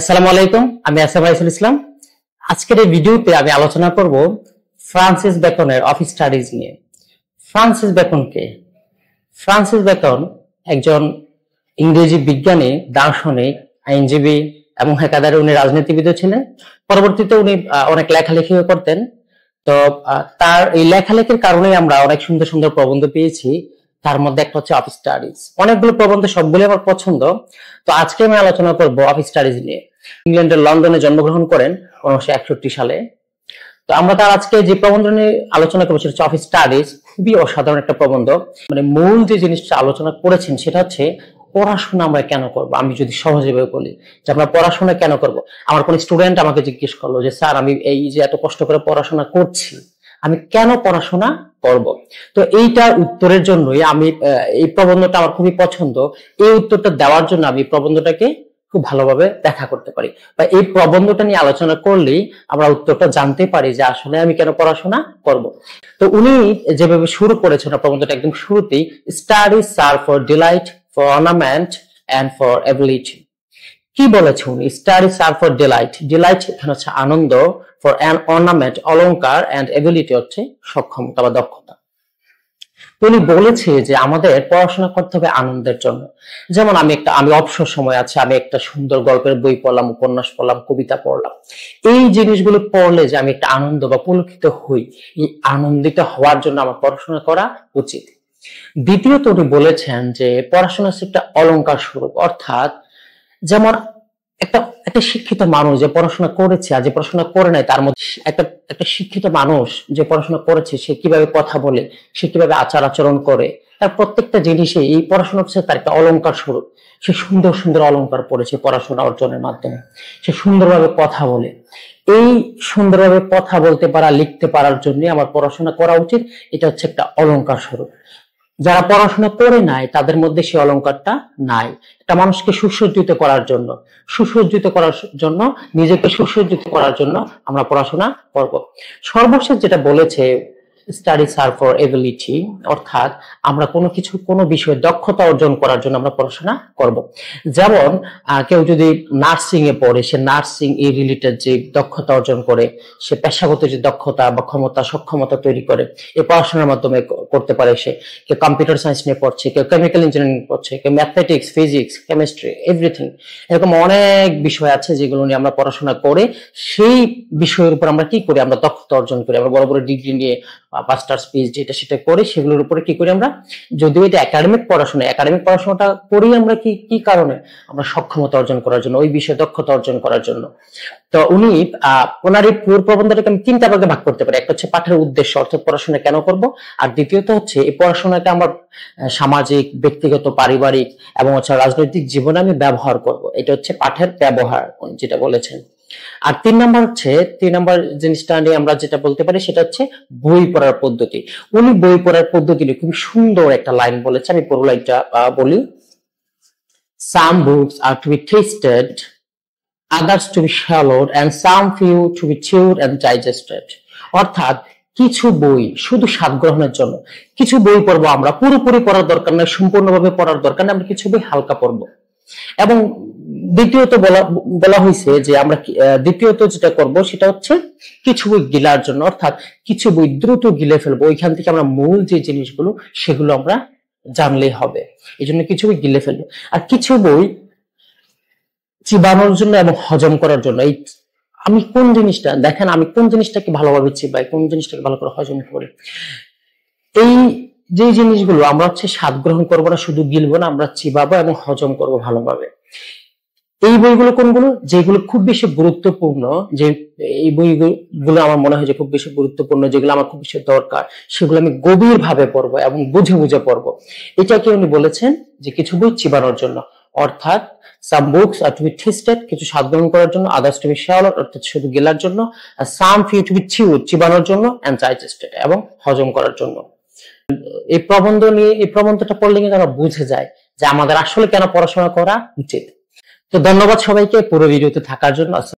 আসসালামু আলাইকুম আমি আসা ইসলাম আজকের এই ভিডিওতে আমি আলোচনা করব ফ্রান্সিস বেকনের অফ স্টাডিজ নিয়ে ফ্রান্সিস বেকন কে ফ্রান্সিস বেকন একজন ইংরেজি বিজ্ঞানী দার্শনিক আইনজীবী এবং হেকাদারে উনি রাজনীতিবিদও ছিলেন পরবর্তীতে উনি অনেক লেখালেখি করতেন তো তার এই লেখালেখির কারণে আমরা অনেক সুন্দর সুন্দর প্রবন্ধ পেয়েছি তার মধ্যে একটা হচ্ছে অফ স্টাডিজ অনেকগুলো প্রবন্ধ সবগুলো আমার পছন্দ তো আজকে আমি আলোচনা করব অফ স্টাডিজ নিয়ে ইংল্যান্ডের লন্ডনে জন্মগ্রহণ করেন উনিশশো একষট্টি সালে তো আমরা তার আজকে যে প্রবন্ধ নিয়ে আলোচনা করবো সেটা হচ্ছে স্টাডিজ খুবই অসাধারণ একটা প্রবন্ধ মানে মূল যে জিনিসটা আলোচনা করেছেন সেটা হচ্ছে পড়াশোনা আমরা কেন করব আমি যদি সহজভাবে বলি যে আমরা পড়াশোনা কেন করব আমার কোন স্টুডেন্ট আমাকে জিজ্ঞেস করলো যে স্যার আমি এই যে এত কষ্ট করে পড়াশোনা করছি আমি কেন পড়াশোনা করব তো এইটার উত্তরের জন্যই আমি এই প্রবন্ধটা আমার খুবই পছন্দ এই উত্তরটা দেওয়ার জন্য আমি প্রবন্ধটাকে খুব ভালোভাবে দেখা করতে পারি বা এই প্রবন্ধটা নিয়ে আলোচনা করলেই আমরা উত্তরটা জানতে পারি যে আসলে আমি কেন পড়াশোনা করব তো উনি যেভাবে শুরু করেছেন প্রবন্ধটা একদম শুরুতেই study serve for delight for ornament and for ability কি বলেছে উনি study serve for delight delight এখানে হচ্ছে আনন্দ ফর অ্যান অর্নামেন্ট অলংকার অ্যান্ড এবিলিটি হচ্ছে সক্ষমতা বা দক্ষতা উনি বলেছে যে আমাদের পড়াশোনা করতে হবে আনন্দের জন্য যেমন আমি একটা আমি অবসর সময় আছে আমি একটা সুন্দর গল্পের বই পড়লাম উপন্যাস পড়লাম কবিতা পড়লাম এই জিনিসগুলো পড়লে যে আমি একটা আনন্দ বা পুলকিত হই এই আনন্দিত হওয়ার জন্য আমার পড়াশোনা করা উচিত দ্বিতীয়ত উনি বলেছেন যে পড়াশোনা একটা অলঙ্কার স্বরূপ অর্থাৎ যেমন একটা একটা শিক্ষিত মানুষ যে পড়াশোনা করেছে আর যে পড়াশোনা করে নাই তার মধ্যে একটা একটা শিক্ষিত মানুষ যে পড়াশোনা করেছে সে কিভাবে কথা বলে সে কিভাবে আচার আচরণ করে তার প্রত্যেকটা জিনিসে এই পড়াশোনা হচ্ছে তার একটা অলঙ্কার স্বরূপ সে সুন্দর সুন্দর অলঙ্কার পড়েছে পড়াশোনা অর্জনের মাধ্যমে সে সুন্দরভাবে কথা বলে এই সুন্দরভাবে কথা বলতে পারা লিখতে পারার জন্য আমার পড়াশোনা করা উচিত এটা হচ্ছে একটা অলঙ্কার স্বরূপ যারা পড়াশোনা করে নাই তাদের মধ্যে সেই অলঙ্কারটা নাই এটা মানুষকে সুসজ্জিত করার জন্য সুসজ্জিত করার জন্য নিজেকে সুসজ্জিত করার জন্য আমরা পড়াশোনা করব সর্বশেষ যেটা বলেছে স্টাডিজ আর ফর এবিলিটি অর্থাৎ আমরা কোনো কিছু কোনো বিষয়ে দক্ষতা অর্জন করার জন্য আমরা পড়াশোনা করব যেমন কেউ যদি নার্সিং এ পড়ে সে নার্সিং এ রিলেটেড যে দক্ষতা অর্জন করে সে পেশাগত যে দক্ষতা বা ক্ষমতা সক্ষমতা তৈরি করে এই পড়াশোনার মাধ্যমে করতে পারে সে কেউ কম্পিউটার সায়েন্স নিয়ে পড়ছে কেউ কেমিক্যাল ইঞ্জিনিয়ারিং পড়ছে কেউ ম্যাথমেটিক্স ফিজিক্স কেমিস্ট্রি এভরিথিং এরকম অনেক বিষয় আছে যেগুলো নিয়ে আমরা পড়াশোনা করে সেই বিষয়ের উপর আমরা কি করি আমরা দক্ষতা অর্জন করি আমরা বড় বড় ডিগ্রি নিয়ে মাস্টার্স পিএইচডি এটা সেটা করে সেগুলোর উপরে কি করি আমরা যদিও এটা একাডেমিক পড়াশোনা একাডেমিক পড়াশোনাটা করি আমরা কি কি কারণে আমরা সক্ষমতা অর্জন করার জন্য ওই বিষয়ে দক্ষতা অর্জন করার জন্য তো উনি ওনার এই পুর প্রবন্ধটাকে আমি তিনটা ভাগে ভাগ করতে পারি একটা হচ্ছে পাঠের উদ্দেশ্য অর্থাৎ পড়াশোনা কেন করব আর দ্বিতীয়ত হচ্ছে এই পড়াশোনাটা আমার সামাজিক ব্যক্তিগত পারিবারিক এবং হচ্ছে রাজনৈতিক জীবনে আমি ব্যবহার করব এটা হচ্ছে পাঠের ব্যবহার যেটা বলেছেন আর তিন নাম্বার হচ্ছে তিন নাম্বার জিনিসটা নিয়ে আমরা যেটা বলতে পারি সেটা হচ্ছে বই পড়ার পদ্ধতি উনি বই পড়ার পদ্ধতি নিয়ে খুব সুন্দর একটা লাইন বলেছে আমি পুরো লাইনটা বলি some books are to be tasted others to be swallowed and some few to be chewed and digested অর্থাৎ কিছু বই শুধু স্বাদ গ্রহণের জন্য কিছু বই পড়বো আমরা পুরোপুরি পড়ার দরকার নয় সম্পূর্ণভাবে পড়ার দরকার নেই আমরা কিছু বই হালকা পড়বো এবং দ্বিতীয়ত বলা বলা হয়েছে যে আমরা দ্বিতীয়ত যেটা করব সেটা হচ্ছে কিছু বই গিলার জন্য অর্থাৎ কিছু বই দ্রুত গিলে ফেলবো ওইখান থেকে আমরা মূল যে জিনিসগুলো সেগুলো আমরা জানলেই হবে এই জন্য কিছু বই গিলে ফেলবো আর কিছু বই চিবানোর জন্য এবং হজম করার জন্য এই আমি কোন জিনিসটা দেখেন আমি কোন জিনিসটাকে ভালোভাবে চিবাই কোন জিনিসটাকে ভালো করে হজম করি এই যে জিনিসগুলো আমরা হচ্ছে স্বাদ গ্রহণ করবো না শুধু গিলবো না আমরা চিবাবো এবং হজম করবো ভালোভাবে এই বইগুলো কোনগুলো যেগুলো খুব বেশি গুরুত্বপূর্ণ যে এই বইগুলো আমার মনে হয় যে খুব বেশি গুরুত্বপূর্ণ যেগুলো আমার খুব বেশি দরকার সেগুলো আমি গভীর ভাবে পড়বো এবং বুঝে বুঝে পড়বো এটাকে উনি বলেছেন যে কিছু বই চিবানোর জন্য অর্থাৎ some books are to tasted কিছু সাধারণ করার জন্য আদার্স টু বি অর্থাৎ শুধু গেলার জন্য সাম ফিউ টু চিউ চিবানোর জন্য অ্যান্ড ডাইজেস্টেড এবং হজম করার জন্য এই প্রবন্ধ নিয়ে এই প্রবন্ধটা পড়লে কিন্তু আমরা বুঝে যায় যে আমাদের আসলে কেন পড়াশোনা করা উচিত তো ধন্যবাদ সবাইকে পুরো ভিডিওতে থাকার জন্য